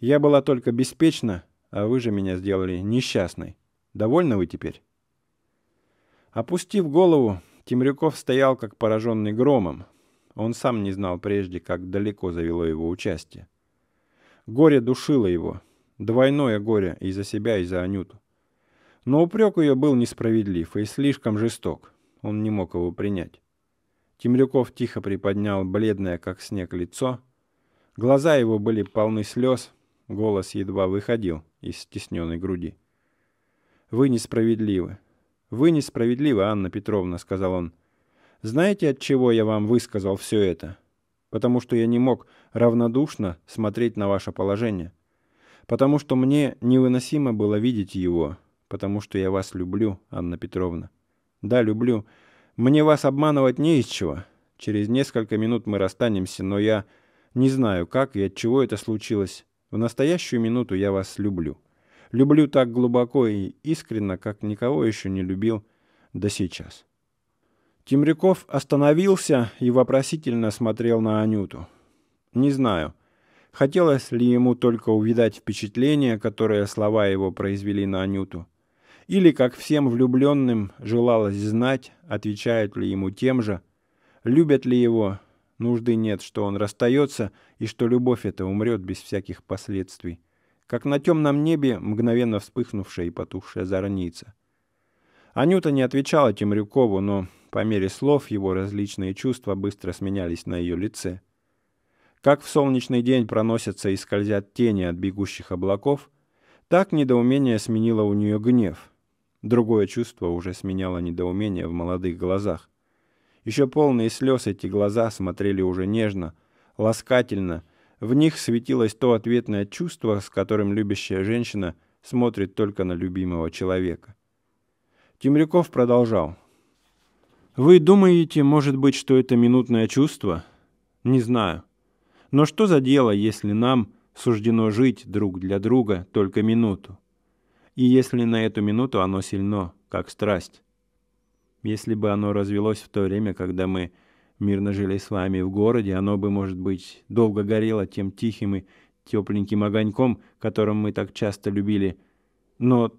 Я была только беспечна, а вы же меня сделали несчастной. Довольны вы теперь?» Опустив голову, Темрюков стоял как пораженный громом. Он сам не знал прежде, как далеко завело его участие. Горе душило его. Двойное горе и за себя, и за Анюту. Но упрек ее был несправедлив и слишком жесток. Он не мог его принять. Темрюков тихо приподнял бледное, как снег, лицо. Глаза его были полны слез. Голос едва выходил из стесненной груди. «Вы несправедливы. Вы несправедливы, Анна Петровна», — сказал он. «Знаете, от чего я вам высказал все это? Потому что я не мог равнодушно смотреть на ваше положение. Потому что мне невыносимо было видеть его. Потому что я вас люблю, Анна Петровна. Да, люблю. Мне вас обманывать не из чего. Через несколько минут мы расстанемся, но я не знаю, как и от чего это случилось. В настоящую минуту я вас люблю. Люблю так глубоко и искренно, как никого еще не любил до сейчас. Темряков остановился и вопросительно смотрел на Анюту. Не знаю, хотелось ли ему только увидать впечатление, которое слова его произвели на Анюту, или, как всем влюбленным, желалось знать, отвечают ли ему тем же, любят ли его Нужды нет, что он расстается и что любовь эта умрет без всяких последствий. Как на темном небе мгновенно вспыхнувшая и потухшая зорница. Анюта не отвечала Темрюкову, но по мере слов его различные чувства быстро сменялись на ее лице. Как в солнечный день проносятся и скользят тени от бегущих облаков, так недоумение сменило у нее гнев. Другое чувство уже сменяло недоумение в молодых глазах. Еще полные слез эти глаза смотрели уже нежно, ласкательно. В них светилось то ответное чувство, с которым любящая женщина смотрит только на любимого человека. Темрюков продолжал. «Вы думаете, может быть, что это минутное чувство? Не знаю. Но что за дело, если нам суждено жить друг для друга только минуту? И если на эту минуту оно сильно, как страсть?» Если бы оно развелось в то время, когда мы мирно жили с вами в городе, оно бы, может быть, долго горело тем тихим и тепленьким огоньком, которым мы так часто любили. Но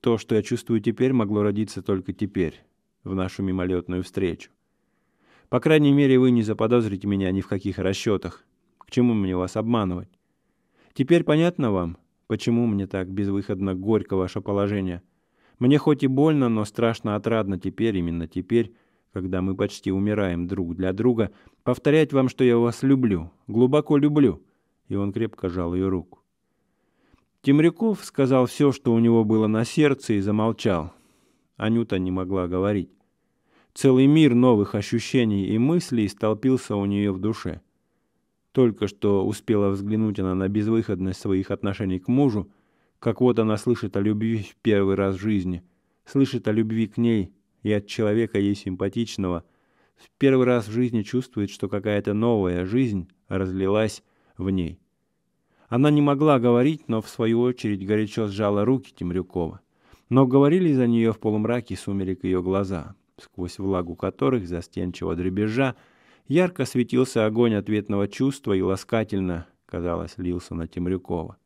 то, что я чувствую теперь, могло родиться только теперь, в нашу мимолетную встречу. По крайней мере, вы не заподозрите меня ни в каких расчетах. К чему мне вас обманывать? Теперь понятно вам, почему мне так безвыходно горько ваше положение — мне хоть и больно, но страшно отрадно теперь, именно теперь, когда мы почти умираем друг для друга, повторять вам, что я вас люблю, глубоко люблю». И он крепко жал ее руку. Темряков сказал все, что у него было на сердце, и замолчал. Анюта не могла говорить. Целый мир новых ощущений и мыслей столпился у нее в душе. Только что успела взглянуть она на безвыходность своих отношений к мужу, как вот она слышит о любви в первый раз в жизни. Слышит о любви к ней и от человека ей симпатичного. В первый раз в жизни чувствует, что какая-то новая жизнь разлилась в ней. Она не могла говорить, но в свою очередь горячо сжала руки Темрюкова. Но говорили за нее в полумраке сумерек ее глаза, сквозь влагу которых, застенчиво дребезжа, ярко светился огонь ответного чувства и ласкательно, казалось, лился на Темрюкова.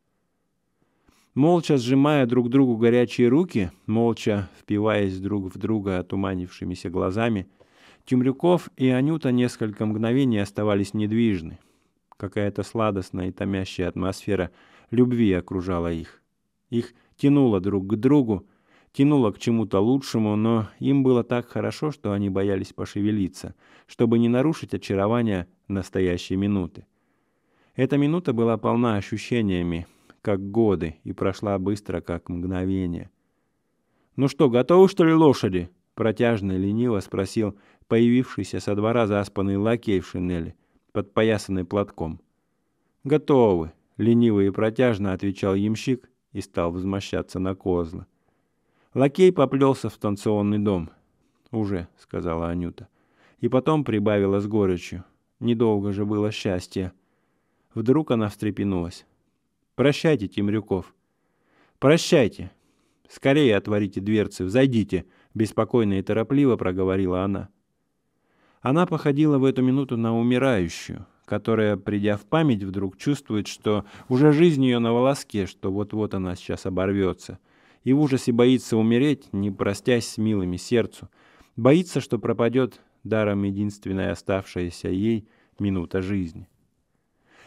Молча сжимая друг другу горячие руки, молча впиваясь друг в друга отуманившимися глазами, Тюмрюков и Анюта несколько мгновений оставались недвижны. Какая-то сладостная и томящая атмосфера любви окружала их. Их тянуло друг к другу, тянуло к чему-то лучшему, но им было так хорошо, что они боялись пошевелиться, чтобы не нарушить очарование настоящей минуты. Эта минута была полна ощущениями, как годы, и прошла быстро, как мгновение. «Ну что, готовы, что ли, лошади?» — протяжно и лениво спросил появившийся со двора заспанный лакей в шинели, подпоясанный платком. «Готовы», — лениво и протяжно отвечал ямщик и стал возмущаться на козла. Лакей поплелся в танционный дом. «Уже», — сказала Анюта. И потом прибавила с горечью. «Недолго же было счастье». Вдруг она встрепенулась. Прощайте, Темрюков. Прощайте. Скорее отворите дверцы, взойдите, беспокойно и торопливо проговорила она. Она походила в эту минуту на умирающую, которая, придя в память, вдруг чувствует, что уже жизнь ее на волоске, что вот-вот она сейчас оборвется, и в ужасе боится умереть, не простясь с милыми сердцу, боится, что пропадет даром единственная оставшаяся ей минута жизни.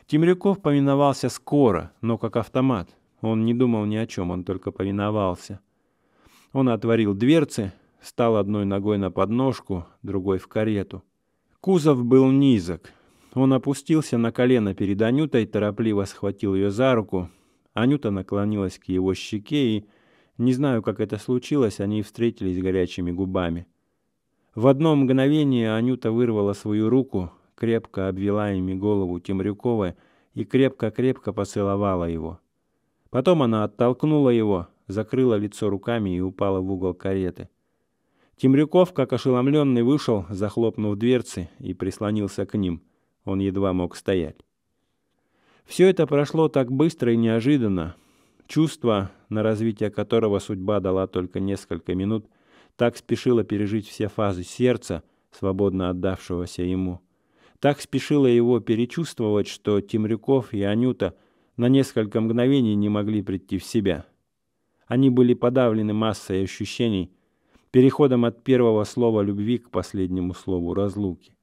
Темрюков повиновался скоро, но как автомат. Он не думал ни о чем, он только повиновался. Он отворил дверцы, стал одной ногой на подножку, другой в карету. Кузов был низок. Он опустился на колено перед Анютой, торопливо схватил ее за руку. Анюта наклонилась к его щеке и, не знаю, как это случилось, они встретились горячими губами. В одно мгновение Анюта вырвала свою руку, крепко обвела ими голову Темрюкова и крепко-крепко поцеловала его. Потом она оттолкнула его, закрыла лицо руками и упала в угол кареты. Темрюков, как ошеломленный, вышел, захлопнув дверцы, и прислонился к ним. Он едва мог стоять. Все это прошло так быстро и неожиданно. Чувство, на развитие которого судьба дала только несколько минут, так спешило пережить все фазы сердца, свободно отдавшегося ему. Так спешила его перечувствовать, что Темрюков и Анюта на несколько мгновений не могли прийти в себя. Они были подавлены массой ощущений, переходом от первого слова любви к последнему слову разлуки.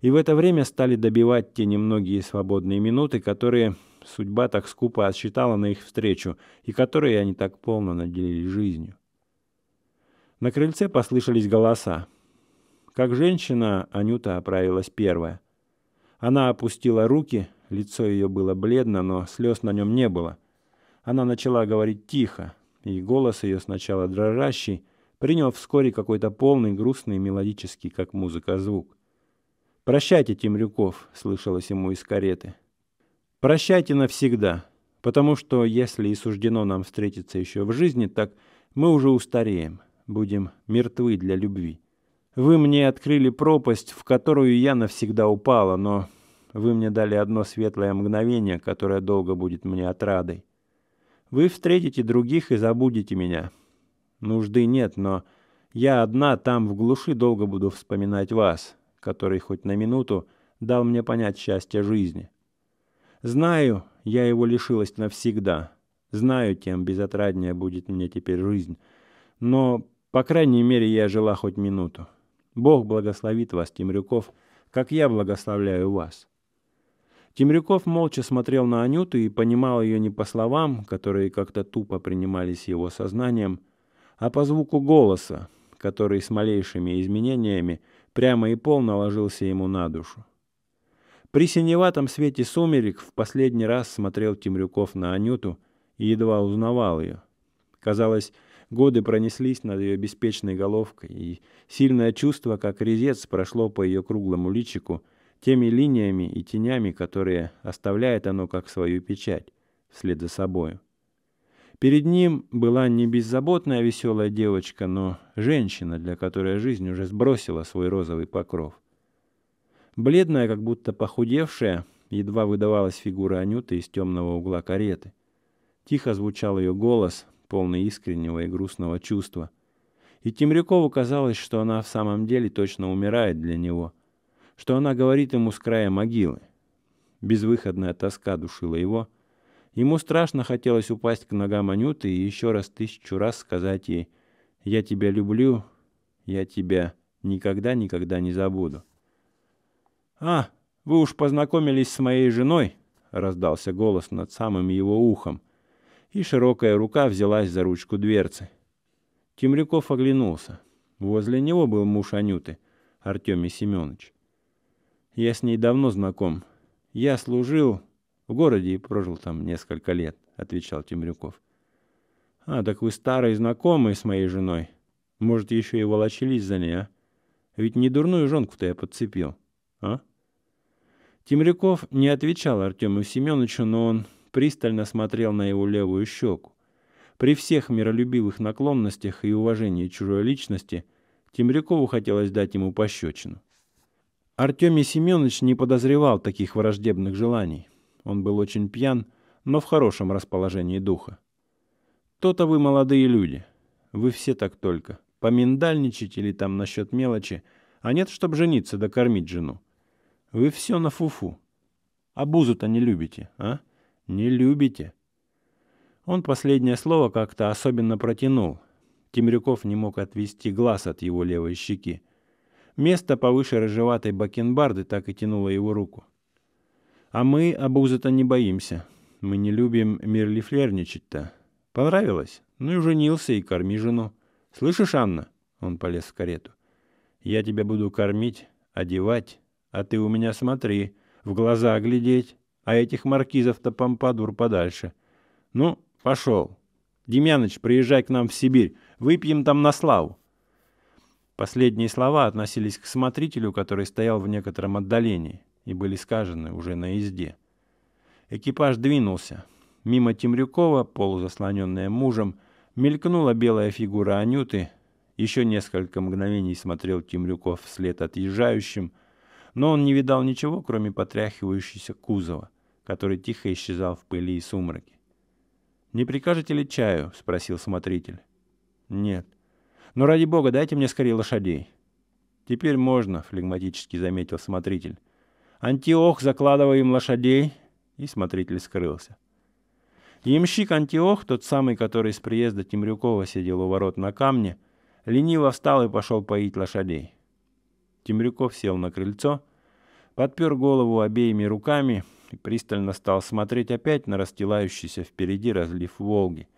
И в это время стали добивать те немногие свободные минуты, которые судьба так скупо отсчитала на их встречу и которые они так полно наделили жизнью. На крыльце послышались голоса. Как женщина, Анюта оправилась первая. Она опустила руки, лицо ее было бледно, но слез на нем не было. Она начала говорить тихо, и голос ее сначала дрожащий, принял вскоре какой-то полный, грустный, мелодический, как музыка, звук. «Прощайте, Темрюков», — слышалось ему из кареты. «Прощайте навсегда, потому что, если и суждено нам встретиться еще в жизни, так мы уже устареем, будем мертвы для любви». Вы мне открыли пропасть, в которую я навсегда упала, но вы мне дали одно светлое мгновение, которое долго будет мне отрадой. Вы встретите других и забудете меня. Нужды нет, но я одна там в глуши долго буду вспоминать вас, который хоть на минуту дал мне понять счастье жизни. Знаю, я его лишилась навсегда. Знаю, тем безотраднее будет мне теперь жизнь. Но, по крайней мере, я жила хоть минуту. Бог благословит вас, Темрюков, как я благословляю вас». Темрюков молча смотрел на Анюту и понимал ее не по словам, которые как-то тупо принимались его сознанием, а по звуку голоса, который с малейшими изменениями прямо и полно ложился ему на душу. При синеватом свете сумерек в последний раз смотрел Темрюков на Анюту и едва узнавал ее. Казалось, Годы пронеслись над ее беспечной головкой, и сильное чувство, как резец, прошло по ее круглому личику теми линиями и тенями, которые оставляет оно как свою печать вслед за собою. Перед ним была не беззаботная веселая девочка, но женщина, для которой жизнь уже сбросила свой розовый покров. Бледная, как будто похудевшая, едва выдавалась фигура Анюты из темного угла кареты. Тихо звучал ее голос, полный искреннего и грустного чувства. И Темрякову казалось, что она в самом деле точно умирает для него, что она говорит ему с края могилы. Безвыходная тоска душила его. Ему страшно хотелось упасть к ногам Анюты и еще раз тысячу раз сказать ей «Я тебя люблю, я тебя никогда-никогда не забуду». «А, вы уж познакомились с моей женой?» — раздался голос над самым его ухом и широкая рука взялась за ручку дверцы. Темрюков оглянулся. Возле него был муж Анюты, Артемий Семенович. Я с ней давно знаком. Я служил в городе и прожил там несколько лет, отвечал Темрюков. А, так вы старые знакомые с моей женой. Может, еще и волочились за ней, а? Ведь не дурную жонку-то я подцепил, а? Темрюков не отвечал Артему Семеновичу, но он пристально смотрел на его левую щеку. При всех миролюбивых наклонностях и уважении чужой личности Темрякову хотелось дать ему пощечину. Артемий Семенович не подозревал таких враждебных желаний. Он был очень пьян, но в хорошем расположении духа. «То-то вы молодые люди. Вы все так только. Поминдальничать или там насчет мелочи, а нет, чтобы жениться да кормить жену. Вы все на фуфу. А бузу-то не любите, а?» Не любите. Он последнее слово как-то особенно протянул. Темрюков не мог отвести глаз от его левой щеки. Место повыше рыжеватой бакенбарды так и тянуло его руку. А мы обуза-то не боимся. Мы не любим мирлифлерничать-то. Понравилось? Ну и женился, и корми жену. Слышишь, Анна? Он полез в карету. Я тебя буду кормить, одевать, а ты у меня смотри, в глаза глядеть а этих маркизов-то помпадур подальше. Ну, пошел. Демьяныч, приезжай к нам в Сибирь, выпьем там на славу. Последние слова относились к смотрителю, который стоял в некотором отдалении, и были сказаны уже на езде. Экипаж двинулся. Мимо Темрюкова, полузаслоненная мужем, мелькнула белая фигура Анюты. Еще несколько мгновений смотрел Темрюков вслед отъезжающим, но он не видал ничего, кроме потряхивающегося кузова который тихо исчезал в пыли и сумраке. «Не прикажете ли чаю?» — спросил смотритель. «Нет». «Но ради бога, дайте мне скорее лошадей». «Теперь можно», — флегматически заметил смотритель. «Антиох, закладывай им лошадей!» И смотритель скрылся. Ямщик Антиох, тот самый, который с приезда Темрюкова сидел у ворот на камне, лениво встал и пошел поить лошадей. Темрюков сел на крыльцо — подпер голову обеими руками и пристально стал смотреть опять на расстилающийся впереди разлив Волги.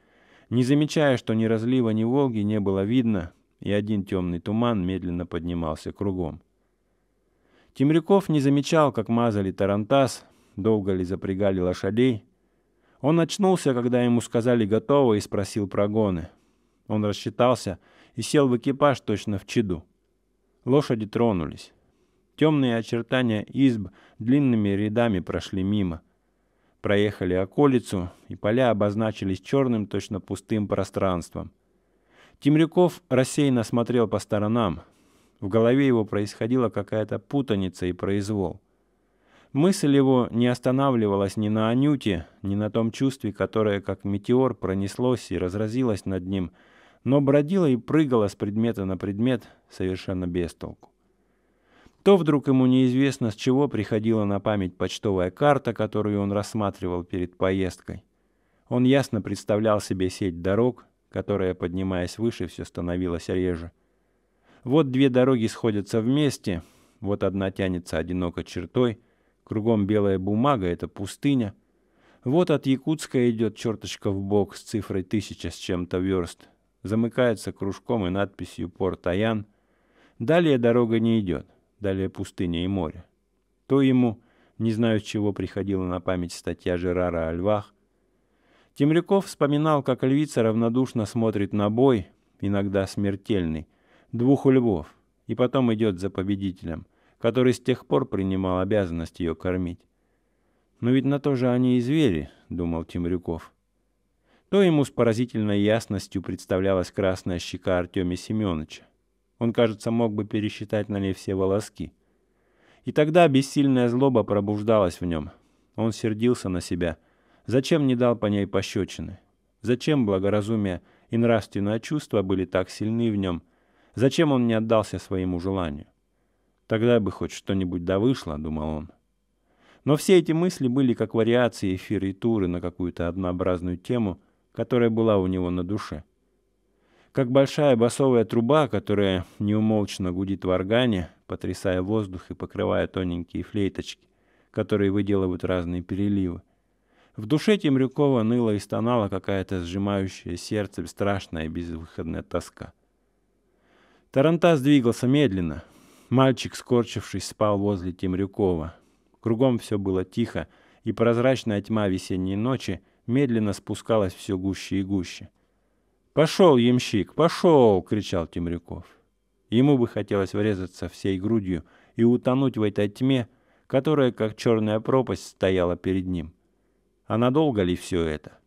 Не замечая, что ни разлива, ни Волги не было видно, и один темный туман медленно поднимался кругом. Темрюков не замечал, как мазали тарантас, долго ли запрягали лошадей. Он очнулся, когда ему сказали «готово» и спросил прогоны. Он рассчитался и сел в экипаж точно в чаду. Лошади тронулись. Темные очертания изб длинными рядами прошли мимо. Проехали околицу, и поля обозначились черным, точно пустым пространством. Темрюков рассеянно смотрел по сторонам. В голове его происходила какая-то путаница и произвол. Мысль его не останавливалась ни на Анюте, ни на том чувстве, которое как метеор пронеслось и разразилось над ним, но бродила и прыгала с предмета на предмет совершенно без толку. То вдруг ему неизвестно, с чего приходила на память почтовая карта, которую он рассматривал перед поездкой. Он ясно представлял себе сеть дорог, которая, поднимаясь выше, все становилась реже. Вот две дороги сходятся вместе, вот одна тянется одиноко чертой, кругом белая бумага — это пустыня. Вот от Якутска идет черточка в бок с цифрой тысяча с чем-то верст, замыкается кружком и надписью «Порт Аян». Далее дорога не идет — далее пустыня и море. То ему, не знаю с чего, приходила на память статья Жерара о львах. Темрюков вспоминал, как львица равнодушно смотрит на бой, иногда смертельный, двух львов, и потом идет за победителем, который с тех пор принимал обязанность ее кормить. «Но ведь на то же они и звери», — думал Темрюков. То ему с поразительной ясностью представлялась красная щека Артемия Семеновича. Он, кажется, мог бы пересчитать на ней все волоски. И тогда бессильная злоба пробуждалась в нем. Он сердился на себя. Зачем не дал по ней пощечины? Зачем благоразумие и нравственное чувство были так сильны в нем? Зачем он не отдался своему желанию? Тогда бы хоть что-нибудь да вышло, думал он. Но все эти мысли были как вариации эфира и туры на какую-то однообразную тему, которая была у него на душе – как большая басовая труба, которая неумолчно гудит в органе, потрясая воздух и покрывая тоненькие флейточки, которые выделывают разные переливы. В душе Темрюкова ныла и стонала какая-то сжимающая сердце страшная и безвыходная тоска. Тарантас двигался медленно. Мальчик, скорчившись, спал возле Темрюкова. Кругом все было тихо, и прозрачная тьма весенней ночи медленно спускалась все гуще и гуще. «Пошел, ямщик, пошел!» — кричал Темрюков. Ему бы хотелось врезаться всей грудью и утонуть в этой тьме, которая, как черная пропасть, стояла перед ним. А надолго ли все это?